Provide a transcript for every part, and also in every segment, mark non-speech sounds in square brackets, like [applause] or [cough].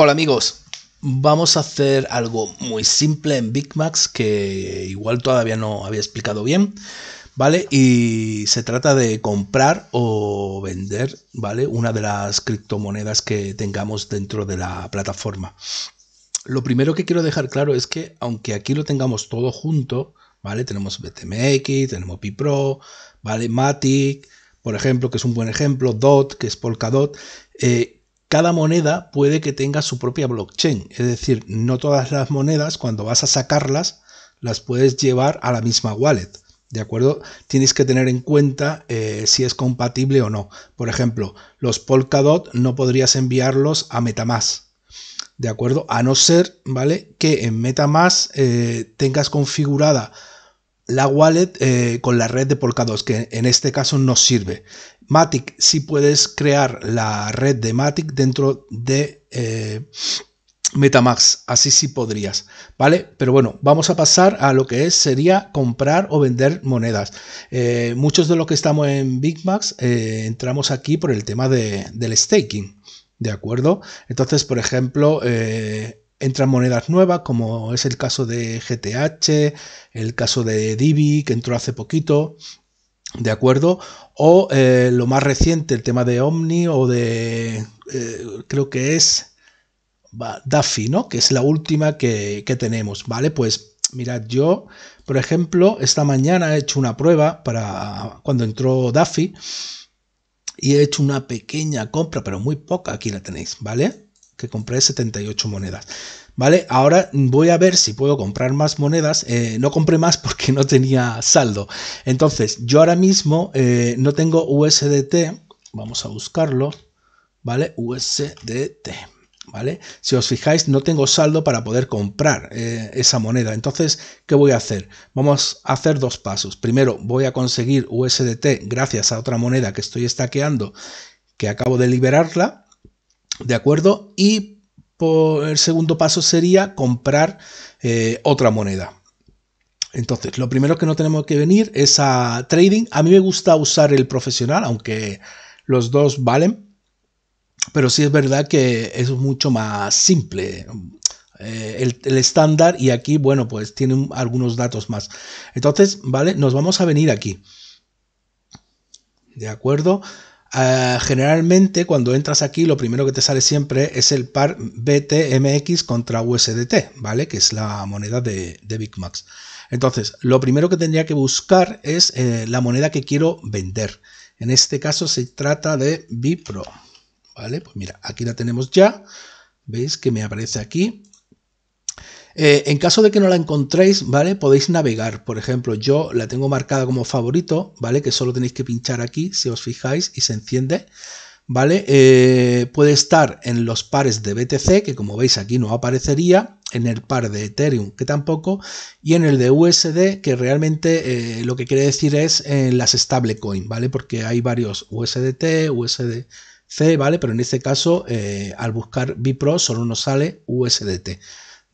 Hola amigos, vamos a hacer algo muy simple en Big que igual todavía no había explicado bien, ¿vale? Y se trata de comprar o vender, ¿vale? Una de las criptomonedas que tengamos dentro de la plataforma. Lo primero que quiero dejar claro es que aunque aquí lo tengamos todo junto, ¿vale? Tenemos BTMX, tenemos Pipro, ¿vale? Matic, por ejemplo, que es un buen ejemplo, DOT, que es Polkadot, eh, cada moneda puede que tenga su propia blockchain. Es decir, no todas las monedas, cuando vas a sacarlas, las puedes llevar a la misma wallet. ¿De acuerdo? Tienes que tener en cuenta eh, si es compatible o no. Por ejemplo, los Polkadot no podrías enviarlos a Metamask. ¿De acuerdo? A no ser, ¿vale? Que en Metamask eh, tengas configurada la wallet eh, con la red de Polkadot, que en este caso no sirve. Matic, si puedes crear la red de Matic dentro de eh, Metamax, así sí podrías, ¿vale? Pero bueno, vamos a pasar a lo que es, sería comprar o vender monedas. Eh, muchos de los que estamos en big max eh, entramos aquí por el tema del staking, ¿de acuerdo? Entonces, por ejemplo, entran monedas nuevas, como es el caso de GTH, el caso de Divi, que entró hace poquito, ¿De acuerdo? O eh, lo más reciente, el tema de Omni o de, eh, creo que es Daffy, ¿no? Que es la última que, que tenemos, ¿vale? Pues mirad, yo, por ejemplo, esta mañana he hecho una prueba para cuando entró Daffy y he hecho una pequeña compra, pero muy poca, aquí la tenéis, ¿vale? que compré 78 monedas. ¿Vale? Ahora voy a ver si puedo comprar más monedas. Eh, no compré más [laughs] porque no tenía saldo. Entonces, yo ahora mismo eh, no tengo USDT. Vamos a buscarlo. ¿Vale? USDT. ¿Vale? Si os fijáis, no tengo saldo para poder comprar eh, esa moneda. Entonces, ¿qué voy a hacer? Vamos a hacer dos pasos. Primero, voy a conseguir USDT gracias a otra moneda que estoy estaqueando, que acabo de liberarla ¿De acuerdo? Y por el segundo paso sería comprar eh, otra moneda. Entonces, lo primero que no tenemos que venir es a trading. A mí me gusta usar el profesional, aunque los dos valen. Pero sí es verdad que es mucho más simple eh, el, el estándar y aquí, bueno, pues tiene algunos datos más. Entonces, ¿vale? Nos vamos a venir aquí. ¿De acuerdo? Ah, generalmente cuando entras aquí lo primero que te sale siempre es el par BTMX contra USDT, ¿vale? Que es la moneda de, de Big Max. Entonces, lo primero que tendría que buscar es eh, la moneda que quiero vender. En este caso se trata de Bipro, ¿vale? Pues mira, aquí la tenemos ya. ¿Veis que me aparece aquí? Eh, en caso de que no la encontréis, ¿vale? Podéis navegar. Por ejemplo, yo la tengo marcada como favorito, ¿vale? Que solo tenéis que pinchar aquí, si os fijáis, y se enciende. ¿Vale? Eh, puede estar en los pares de BTC, que como veis aquí no aparecería, en el par de Ethereum, que tampoco, y en el de USD, que realmente eh, lo que quiere decir es en las stablecoin, ¿vale? Porque hay varios USDT, USDC, ¿vale? Pero en este caso, al buscar Bipro solo nos sale USDT,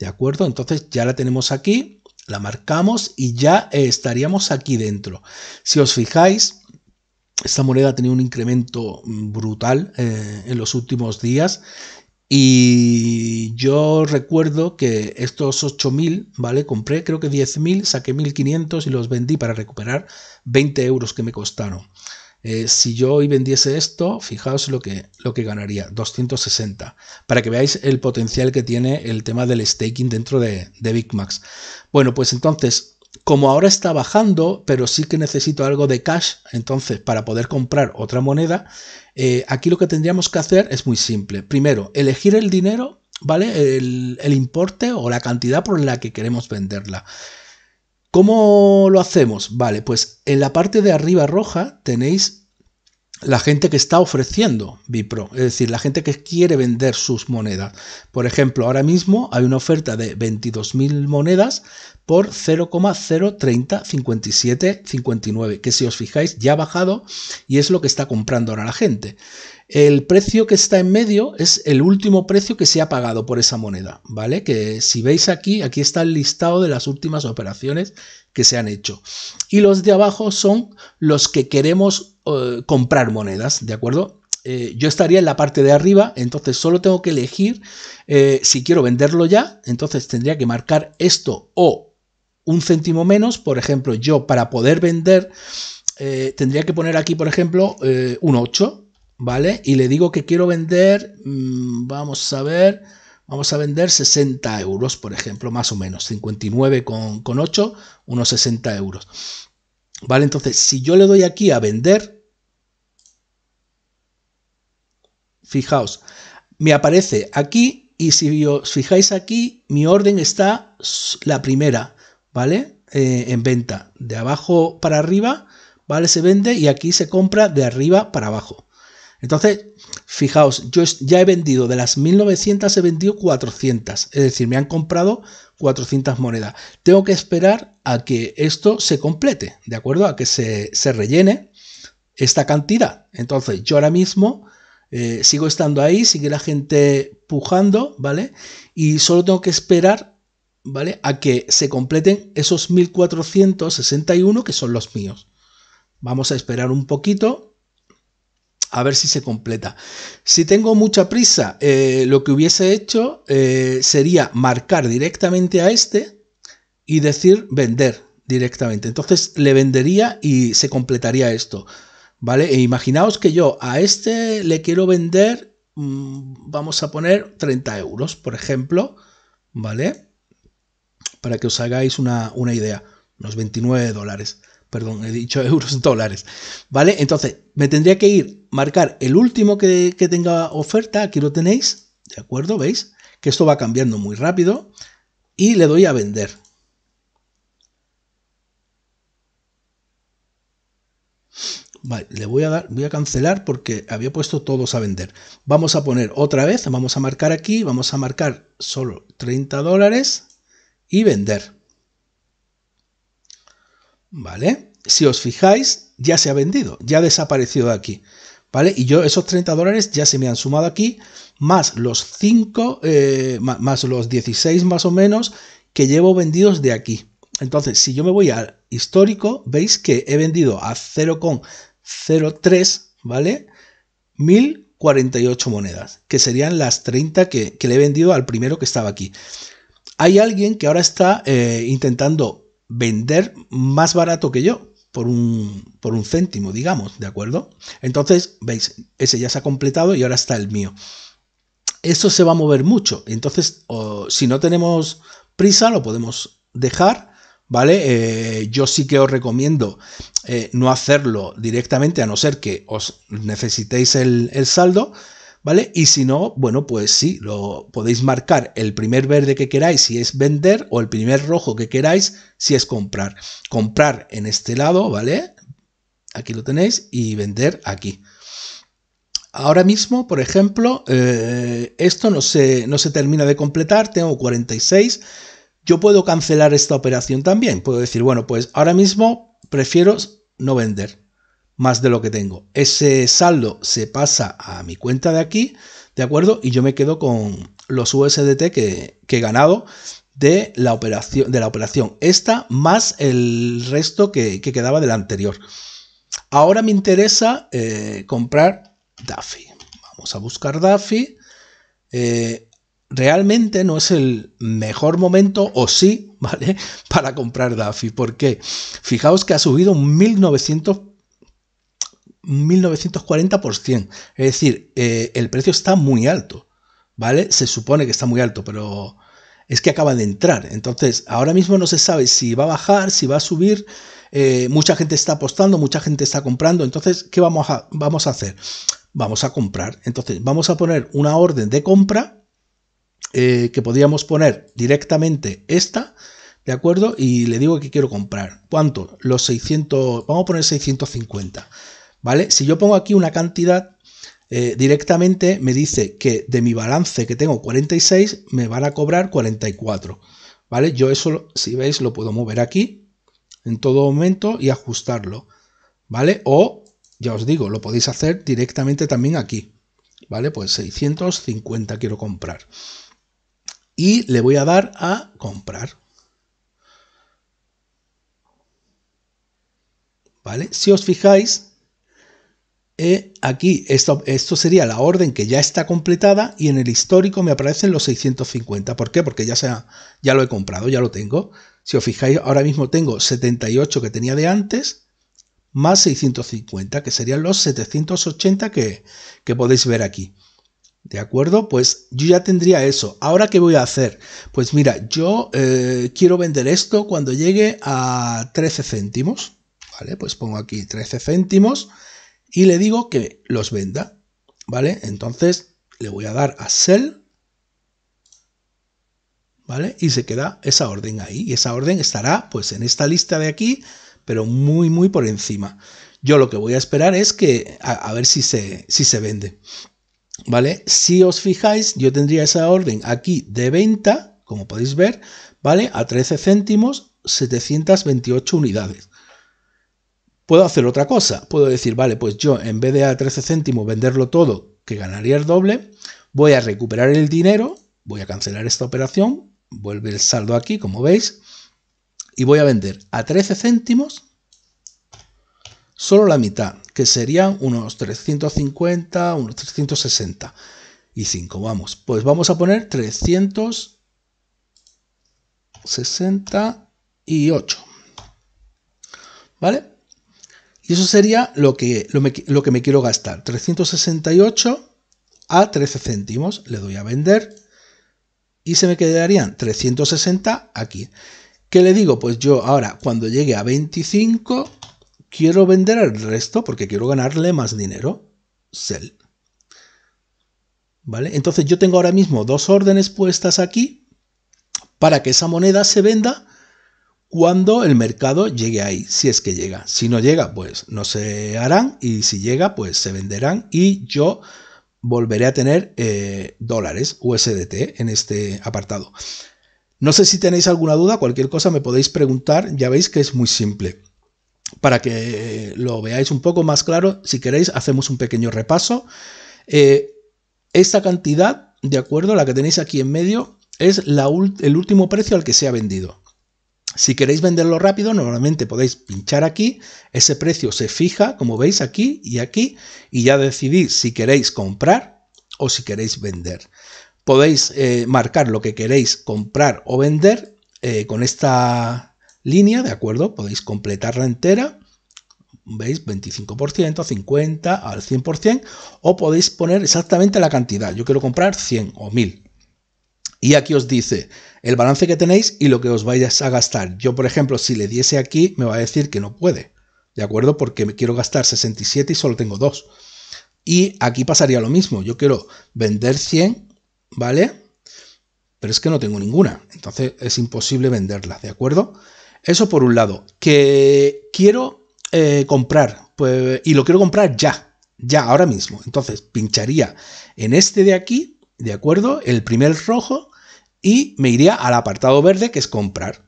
¿De acuerdo? Entonces ya la tenemos aquí, la marcamos y ya eh, estaríamos aquí dentro. Si os fijáis, esta moneda ha tenido un incremento mm, brutal eh, en los últimos días y yo recuerdo que estos 8.000, ¿vale? Compré creo que 10.000, saqué 1.500 y los vendí para recuperar 20 euros que me costaron. Eh, si yo hoy vendiese esto, fijaos lo que, lo que ganaría, 260, para que veáis el potencial que tiene el tema del staking dentro de, de Big Max. Bueno, pues entonces, como ahora está bajando, pero sí que necesito algo de cash, entonces para poder comprar otra moneda, eh, aquí lo que tendríamos que hacer es muy simple. Primero, elegir el dinero, ¿vale? El, el importe o la cantidad por la que queremos venderla. ¿Cómo lo hacemos? Vale, pues en la parte de arriba roja tenéis la gente que está ofreciendo Bipro, es decir, la gente que quiere vender sus monedas. Por ejemplo, ahora mismo hay una oferta de 22.000 monedas por 0,03057,59, que si os fijáis ya ha bajado y es lo que está comprando ahora la gente. El precio que está en medio es el último precio que se ha pagado por esa moneda, ¿vale? Que si veis aquí, aquí está el listado de las últimas operaciones que se han hecho. Y los de abajo son los que queremos comprar monedas, ¿de acuerdo? Eh, yo estaría en la parte de arriba, entonces solo tengo que elegir eh, si quiero venderlo ya, entonces tendría que marcar esto o un céntimo menos, por ejemplo, yo para poder vender eh, tendría que poner aquí, por ejemplo, un 8, ¿vale? Y le digo que quiero vender, mm, vamos a ver, vamos a vender 60 euros, por ejemplo, más o menos, con 59,8, unos 60 euros. ¿Vale? Entonces, si yo le doy aquí a vender, fijaos, me aparece aquí y si os fijáis aquí, mi orden está la primera, ¿vale? Eh, en venta, de abajo para arriba, ¿vale? Se vende y aquí se compra de arriba para abajo. Entonces, fijaos, yo ya he vendido, de las 1900 he vendido 400, es decir, me han comprado 400 monedas. Tengo que esperar a que esto se complete, ¿de acuerdo? A que se, rellene esta cantidad. Entonces, yo ahora mismo eh, sigo estando ahí, sigue la gente pujando, ¿vale? Y solo tengo que esperar, ¿vale? A que se completen esos 1461 que son los míos. Vamos a esperar un poquito a ver si se completa. Si tengo mucha prisa, eh, lo que hubiese hecho eh, sería marcar directamente a este y decir vender directamente. Entonces le vendería y se completaría esto. ¿Vale? E imaginaos que yo a este le quiero vender, mm, vamos a poner 30 euros, por ejemplo, ¿vale? Para que os hagáis una, una idea, unos 29 dólares perdón, he dicho [laughs] euros, dólares, ¿vale? Entonces, me tendría que ir, marcar el último que, tenga oferta, aquí lo tenéis, ¿de acuerdo? ¿Veis? Que esto va cambiando muy rápido y le doy a vender. Vale, le voy a dar, voy a cancelar porque había puesto todos a vender. Vamos a poner otra vez, vamos a marcar aquí, vamos a marcar solo 30 dólares y vender. ¿vale? Si os fijáis, ya se ha vendido, ya ha desaparecido de aquí, ¿vale? Y yo esos 30 dólares ya se me han sumado aquí, más los 5, eh, más, los 16 más o menos que llevo vendidos de aquí. Entonces, si yo me voy al histórico, veis que he vendido a 0,03, ¿vale? 1048 monedas, que serían las 30 que, que, le he vendido al primero que estaba aquí. Hay alguien que ahora está eh, intentando vender más barato que yo, por un, por un céntimo, digamos, ¿de acuerdo? Entonces, veis, ese ya se ha completado y ahora está el mío. Eso se va a mover mucho. Entonces, si no tenemos prisa, lo podemos dejar, ¿vale? Eh, yo sí que os recomiendo eh, no hacerlo directamente, a no ser que os necesitéis el saldo. ¿vale? Y si no, bueno, pues sí, lo podéis marcar el primer verde que queráis si es vender o el primer rojo que queráis si es comprar. Comprar en este lado, ¿vale? Aquí lo tenéis y vender aquí. Ahora mismo, por ejemplo, eh, esto no se, no se termina de completar, tengo 46. Yo puedo cancelar esta operación también. Puedo decir, bueno, pues ahora mismo prefiero no vender más de lo que tengo. Ese saldo se pasa a mi cuenta de aquí, ¿de acuerdo? Y yo me quedo con los USDT que, he ganado de la, operación, de la operación esta más el resto que, que quedaba del anterior. Ahora me interesa eh, comprar Daffy. Vamos a buscar Daffy. Eh, realmente no es el mejor momento, o sí, [laughs] ¿vale? Para comprar Daffy. ¿Por qué? Fijaos que ha subido un 1900%. 1940 por Es decir, eh, el precio está muy alto, ¿vale? Se supone que está muy alto, pero es que acaba de entrar. Entonces, ahora mismo no se sabe si va a bajar, si va a subir. Eh, mucha gente está apostando, mucha gente está comprando. Entonces, ¿qué vamos a, vamos a hacer? Vamos a comprar. Entonces, vamos a poner una orden de compra eh, que podríamos poner directamente esta. ¿De acuerdo? Y le digo que quiero comprar. ¿Cuánto? Los 600. Vamos a poner 650. ¿vale? Si yo pongo aquí una cantidad, eh, directamente me dice que de mi balance que tengo 46, me van a cobrar 44, ¿vale? Yo eso, si veis, lo puedo mover aquí en todo momento y ajustarlo, ¿vale? O, ya os digo, lo podéis hacer directamente también aquí, ¿vale? Pues 650 quiero comprar. Y le voy a dar a comprar. ¿Vale? Si os fijáis, eh, aquí esto, sería la orden que ya está completada y en el histórico me aparecen los 650. ¿Por qué? Porque ya, sea, ya lo he comprado, ya lo tengo. Si os fijáis, ahora mismo tengo 78 que tenía de antes, más 650, que serían los 780 que, que podéis ver aquí. ¿De acuerdo? Pues yo ya tendría eso. ¿Ahora qué voy a hacer? Pues mira, yo eh, quiero vender esto cuando llegue a 13 céntimos. Vale, pues pongo aquí 13 céntimos y le digo que los venda, ¿vale? Entonces le voy a dar a sell, ¿vale? Y se queda esa orden ahí y esa orden estará pues en esta lista de aquí, pero muy muy por encima. Yo lo que voy a esperar es que a, ver si se, si se vende. ¿Vale? Si os fijáis, yo tendría esa orden aquí de venta, como podéis ver, ¿vale? A 13 céntimos, 728 unidades puedo hacer otra cosa. Puedo decir, vale, pues yo en vez de a 13 céntimos venderlo todo, que ganaría el doble, voy a recuperar el dinero, voy a cancelar esta operación, vuelve el saldo aquí, como veis, y voy a vender a 13 céntimos solo la mitad, que serían unos 350, unos 360 y 5, vamos. Pues vamos a poner 368, ¿vale? Y eso sería lo que, lo, me, que me quiero gastar. 368 a 13 céntimos. Le doy a vender y se me quedarían 360 aquí. ¿Qué le digo? Pues yo ahora, cuando llegue a 25, quiero vender el resto porque quiero ganarle más dinero. Sell. ¿Vale? Entonces yo tengo ahora mismo dos órdenes puestas aquí para que esa moneda se venda cuando el mercado llegue ahí, si es que llega. Si no llega, pues no se harán y si llega, pues se venderán y yo volveré a tener eh, dólares USDT en este apartado. No sé si tenéis alguna duda, cualquier cosa me podéis preguntar, ya veis que es muy simple. Para que lo veáis un poco más claro, si queréis, hacemos un pequeño repaso. Eh, esta cantidad, de acuerdo, la que tenéis aquí en medio, es el último precio al que se ha vendido. Si queréis venderlo rápido, normalmente podéis pinchar aquí, ese precio se fija, como veis aquí y aquí, y ya decidís si queréis comprar o si queréis vender. Podéis eh, marcar lo que queréis comprar o vender eh, con esta línea, ¿de acuerdo? Podéis completarla entera, veis 25%, 50, al 100%, o podéis poner exactamente la cantidad. Yo quiero comprar 100 o 1000. Y aquí os dice el balance que tenéis y lo que os vais a gastar. Yo, por ejemplo, si le diese aquí, me va a decir que no puede. ¿De acuerdo? Porque me quiero gastar 67 y solo tengo 2. Y aquí pasaría lo mismo. Yo quiero vender 100, ¿vale? Pero es que no tengo ninguna. Entonces es imposible venderla, ¿de acuerdo? Eso por un lado. Que quiero eh, comprar. Pues, y lo quiero comprar ya. Ya, ahora mismo. Entonces pincharía en este de aquí, ¿de acuerdo? El primer rojo y me iría al apartado verde que es comprar.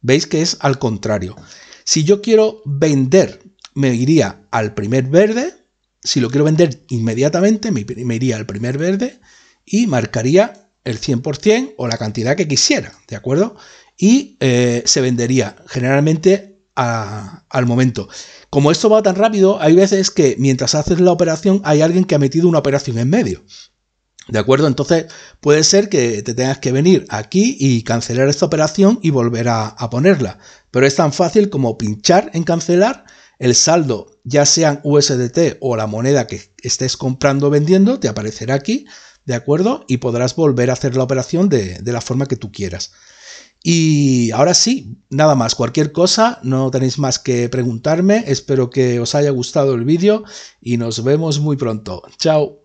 Veis que es al contrario. Si yo quiero vender, me iría al primer verde. Si lo quiero vender inmediatamente, me iría al primer verde y marcaría el 100% o la cantidad que quisiera, ¿de acuerdo? Y eh, se vendería generalmente al momento. Como esto va tan rápido, hay veces que mientras haces la operación hay alguien que ha metido una operación en medio. ¿De acuerdo? Entonces puede ser que te tengas que venir aquí y cancelar esta operación y volver a, ponerla. Pero es tan fácil como pinchar en cancelar el saldo, ya sean USDT o la moneda que estés comprando o vendiendo, te aparecerá aquí, ¿de acuerdo? Y podrás volver a hacer la operación de la forma que tú quieras. Y ahora sí, nada más, cualquier cosa, no tenéis más que preguntarme. Espero que os haya gustado el vídeo y nos vemos muy pronto. Chao.